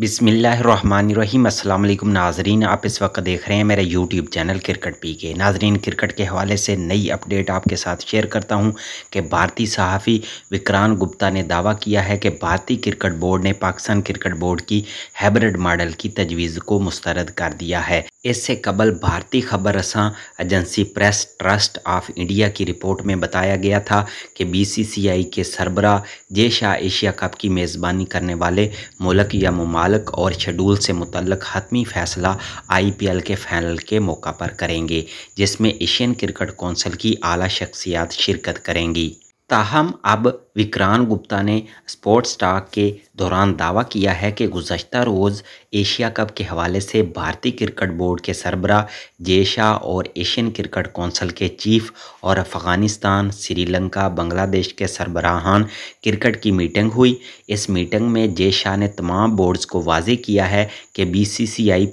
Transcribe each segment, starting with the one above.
बिसमीम अल्लाम नाजरीन आप इस वक्त देख रहे हैं मेरा यूट्यूब चैनल क्रिकेट पी के नाजरीन क्रिकेट के हवाले से नई अपडेट आपके साथ शेयर करता हूं कि भारतीय सहाफ़ी विक्रांत गुप्ता ने दावा किया है कि भारतीय क्रिकेट बोर्ड ने पाकिस्तान क्रिकेट बोर्ड की हैब्रिड मॉडल की तजवीज़ को मुस्तरद कर दिया है इससे कबल भारतीय खबर रसा agency press trust of India की रिपोर्ट में बताया गया था कि बीसीसीआई के सरबरा जे शाह एशिया कप की मेज़बानी करने वाले मुलक या ममालक और शेड्यूल से मुतल हतमी फैसला आईपीएल के फाइनल के मौका पर करेंगे जिसमें एशियन क्रिकेट कौंसिल की आला शख्सियात शिरकत करेंगी ताहम अब विक्रांत गुप्ता ने स्पोर्ट्स टाक के दौरान दावा किया है कि गुजशत रोज़ एशिया कप के हवाले से भारतीय क्रिकेट बोर्ड के सरबरा जेशा और एशियन क्रिकेट कौंसिल के चीफ और अफ़गानिस्तान श्रीलंका बांग्लादेश के सरबराहान क्रिकेट की मीटिंग हुई इस मीटिंग में जेशा ने तमाम बोर्ड्स को वाजे किया है कि बी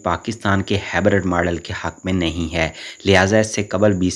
पाकिस्तान के हैबरड मॉडल के हक में नहीं है लिहाजा इससे कबल बी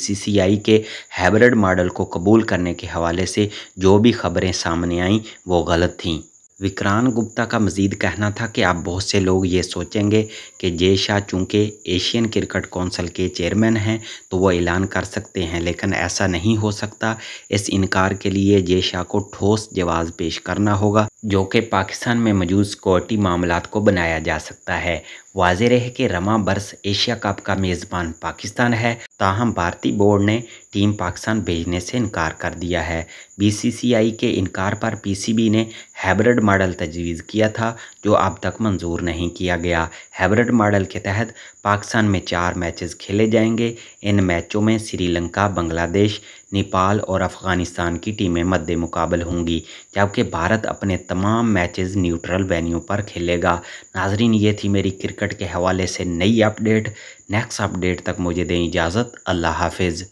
के हैबरड मॉडल को कबूल करने के हवाले से जो भी खबर खबरें सामने आईं वो गलत थीं विक्रांत गुप्ता का मजीद कहना था कि आप बहुत से लोग ये सोचेंगे कि जय शाह चूँकि एशियन क्रिकेट कौंसिल के चेयरमैन हैं तो वो ऐलान कर सकते हैं लेकिन ऐसा नहीं हो सकता इस इनकार के लिए जय शाह को ठोस जवाब पेश करना होगा जो कि पाकिस्तान में मौजूद सिक्योरिटी मामला को बनाया जा सकता है वाज रहे कि रवा बर्स एशिया कप का मेज़बान पाकिस्तान है ताहम भारतीय बोर्ड ने टीम पाकिस्तान भेजने से इनकार कर दिया है बीसीसीआई के इनकार पर पीसीबी ने हैब्रड मॉडल तजवीज़ किया था जो अब तक मंजूर नहीं किया गया हैब्रड मॉडल के तहत पाकिस्तान में चार मैचेस खेले जाएंगे इन मैचों में श्रीलंका बांग्लादेश नेपाल और अफगानिस्तान की टीमें मद्दे मुकाबल होंगी जबकि भारत अपने तमाम मैचेस न्यूट्रल वेन्यू पर खेलेगा नाजरीन ये थी मेरी क्रिकेट के हवाले से नई अपडेट नेक्स्ट अपडेट तक मुझे दें इजाज़त अल्लाह हाफिज़